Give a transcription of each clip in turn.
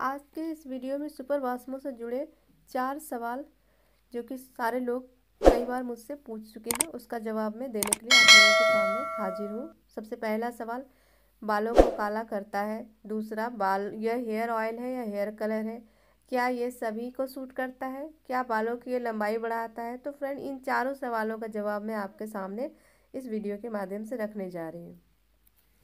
आज के इस वीडियो में सुपर वास्मो से जुड़े चार सवाल जो कि सारे लोग कई बार मुझसे पूछ चुके हैं उसका जवाब मैं देने के लिए आप लोगों के सामने हाजिर हूँ सबसे पहला सवाल बालों को काला करता है दूसरा बाल यह हेयर ऑयल है या हेयर कलर है क्या ये सभी को सूट करता है क्या बालों की ये लंबाई बढ़ाता है तो फ्रेंड इन चारों सवालों का जवाब मैं आपके सामने इस वीडियो के माध्यम से रखने जा रही हूँ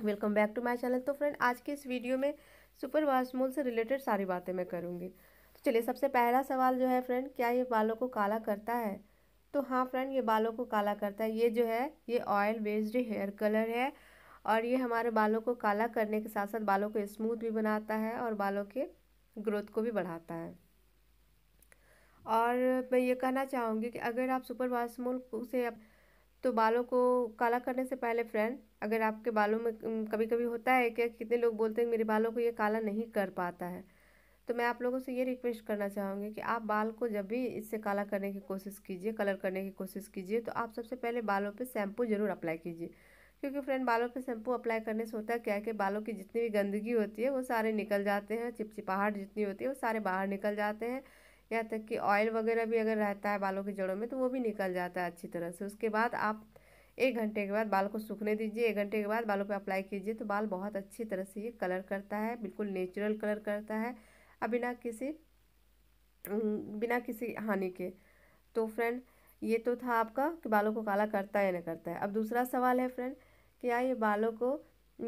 welcome back to my channel तो फ्रेंड आज के इस वीडियो में सुपर वास्मूल से रिलेटेड सारी बातें मैं करूँगी तो चलिए सबसे पहला सवाल जो है फ्रेंड क्या ये बालों को काला करता है तो हाँ फ्रेंड ये बालों को काला करता है ये जो है ये ऑयल बेस्ड हेयर कलर है और ये हमारे बालों को काला करने के साथ साथ बालों को स्मूथ भी बनाता है और बालों के ग्रोथ को भी बढ़ाता है और मैं ये कहना चाहूँगी कि अगर आप सुपर वास्मोल से तो बालों को काला करने से पहले फ्रेंड अगर आपके बालों में कभी कभी होता है कि कितने लोग बोलते हैं मेरे बालों को ये काला नहीं कर पाता है तो मैं आप लोगों से ये रिक्वेस्ट करना चाहूँगी कि आप बाल को जब भी इससे काला करने की कोशिश कीजिए कलर करने की कोशिश कीजिए तो आप सबसे पहले बालों पर शैम्पू ज़रूर अप्लाई कीजिए क्योंकि फ्रेंड बालों पर शैम्पू अप्लाई करने से होता है क्या है कि बालों की जितनी भी गंदगी होती है वो सारे निकल जाते हैं चिपचिपाहट जितनी होती है वो सारे बाहर निकल जाते हैं यहाँ तक कि ऑयल वगैरह भी अगर रहता है बालों की जड़ों में तो वो भी निकल जाता है अच्छी तरह से उसके बाद आप एक घंटे के बाद बाल को सूखने दीजिए एक घंटे के बाद बालों पर अप्लाई कीजिए तो बाल बहुत अच्छी तरह से ये कलर करता है बिल्कुल नेचुरल कलर करता है अब बिना किसी बिना किसी हानि के तो फ्रेंड ये तो था आपका कि बालों को काला करता है या ना करता है अब दूसरा सवाल है फ्रेंड क्या ये बालों को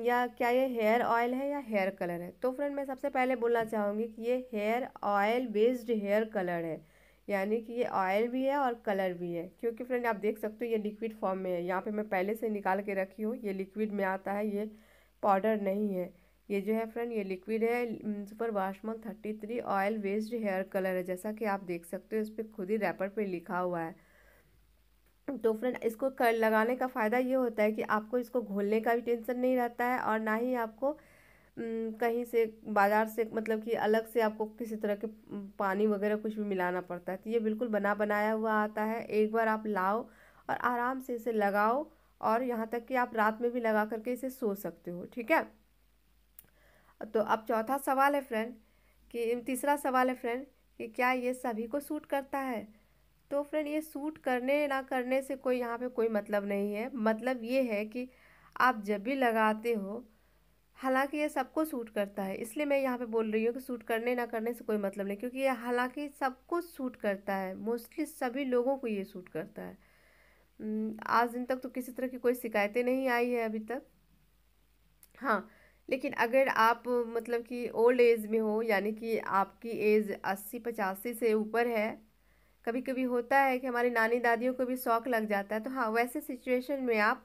या क्या ये हेयर ऑयल है या हेयर कलर है तो फ्रेंड मैं सबसे पहले बोलना चाहूँगी कि ये hair oil based hair colour है यानी कि ये ऑयल भी है और कलर भी है क्योंकि फ्रेंड आप देख सकते हो ये लिक्विड फॉर्म में है यहाँ पे मैं पहले से निकाल के रखी हूँ ये लिक्विड में आता है ये पाउडर नहीं है ये जो है फ्रेंड ये लिक्विड है सुपर वाशमल thirty three oil based hair colour है जैसा कि आप देख सकते हो इस पर खुद ही रैपर पर लिखा हुआ है तो फ्रेंड इसको कर लगाने का फ़ायदा ये होता है कि आपको इसको घोलने का भी टेंशन नहीं रहता है और ना ही आपको कहीं से बाज़ार से मतलब कि अलग से आपको किसी तरह के पानी वगैरह कुछ भी मिलाना पड़ता है तो ये बिल्कुल बना बनाया हुआ आता है एक बार आप लाओ और आराम से इसे लगाओ और यहाँ तक कि आप रात में भी लगा करके इसे सो सकते हो ठीक है तो अब चौथा सवाल है फ्रेंड कि तीसरा सवाल है फ्रेंड कि क्या ये सभी को सूट करता है तो फ्रेंड ये सूट करने ना करने से कोई यहाँ पे कोई मतलब नहीं है मतलब ये है कि आप जब भी लगाते हो हालांकि ये सबको सूट करता है इसलिए मैं यहाँ पे बोल रही हूँ कि सूट करने ना करने से कोई मतलब नहीं क्योंकि ये हालांकि सबको सूट करता है मोस्टली सभी लोगों को ये सूट करता है आज दिन तक तो किसी तरह की कोई शिकायतें नहीं आई है अभी तक हाँ लेकिन अगर आप मतलब कि ओल्ड एज में हो यानी कि आपकी एज अस्सी पचासी से ऊपर है कभी कभी होता है कि हमारी नानी दादियों को भी शौक लग जाता है तो हाँ वैसे सिचुएशन में आप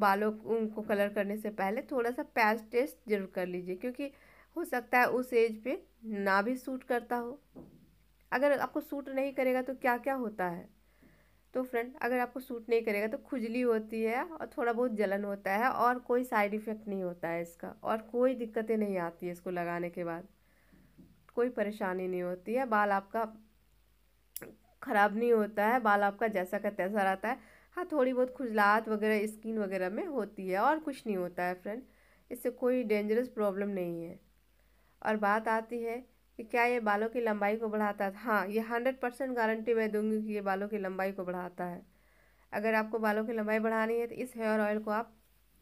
बालों को कलर करने से पहले थोड़ा सा पैच टेस्ट जरूर कर लीजिए क्योंकि हो सकता है उस एज पे ना भी सूट करता हो अगर आपको सूट नहीं करेगा तो क्या क्या होता है तो फ्रेंड अगर आपको सूट नहीं करेगा तो खुजली होती है और थोड़ा बहुत जलन होता है और कोई साइड इफ़ेक्ट नहीं होता है इसका और कोई दिक्कतें नहीं आती है इसको लगाने के बाद कोई परेशानी नहीं होती है बाल आपका ख़राब नहीं होता है बाल आपका जैसा का तैसा रहता है हाँ थोड़ी बहुत खुजलात वगैरह स्किन वगैरह में होती है और कुछ नहीं होता है फ्रेंड इससे कोई डेंजरस प्रॉब्लम नहीं है और बात आती है कि क्या ये बालों की लंबाई को बढ़ाता है हाँ ये हंड्रेड परसेंट गारंटी मैं दूंगी कि ये बालों की लंबाई को बढ़ाता है अगर आपको बालों की लंबाई बढ़ानी है तो इस हेयर ऑयल को आप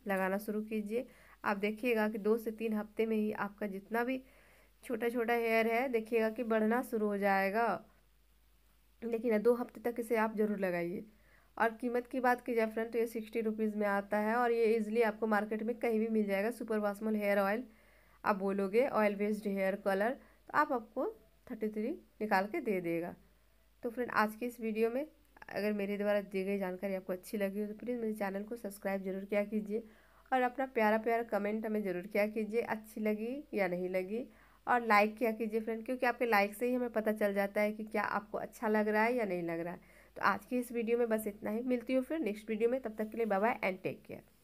लगाना शुरू कीजिए आप देखिएगा कि दो से तीन हफ्ते में ही आपका जितना भी छोटा छोटा हेयर है देखिएगा कि बढ़ना शुरू हो जाएगा लेकिन दो हफ्ते तक इसे आप ज़रूर लगाइए और कीमत की बात की जाए फ्रेंड तो ये सिक्सटी रुपीज़ में आता है और ये इजीली आपको मार्केट में कहीं भी मिल जाएगा सुपर वासमल हेयर ऑयल आप बोलोगे ऑयल बेस्ड हेयर कलर तो आप आपको थर्टी थ्री निकाल के दे देगा तो फ्रेंड आज की इस वीडियो में अगर मेरे द्वारा दी गई जानकारी आपको अच्छी लगी हो तो प्लीज़ मेरे चैनल को सब्सक्राइब जरूर किया कीजिए और अपना प्यारा प्यारा कमेंट हमें ज़रूर किया कीजिए अच्छी लगी या नहीं लगी और लाइक किया कीजिए फ्रेंड क्योंकि आपके लाइक से ही हमें पता चल जाता है कि क्या आपको अच्छा लग रहा है या नहीं लग रहा है तो आज की इस वीडियो में बस इतना ही मिलती हूँ फिर नेक्स्ट वीडियो में तब तक के लिए बाय एंड टेक केयर